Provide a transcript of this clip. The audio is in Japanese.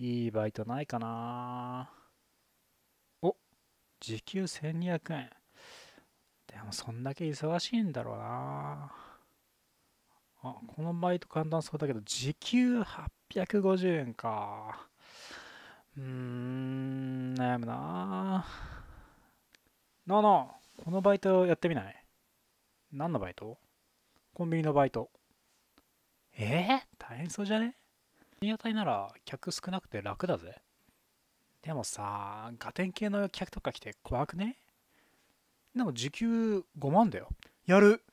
いいバイトないかなお時給1200円。でもそんだけ忙しいんだろうなあ、このバイト簡単そうだけど、時給850円か。うーん、悩むななあなあ、このバイトやってみない何のバイトコンビニのバイト。えー、大変そうじゃね深夜帯なら客少なくて楽だぜ。でもさ、ガテン系の客とか来て怖くねでも時給5万だよ。やる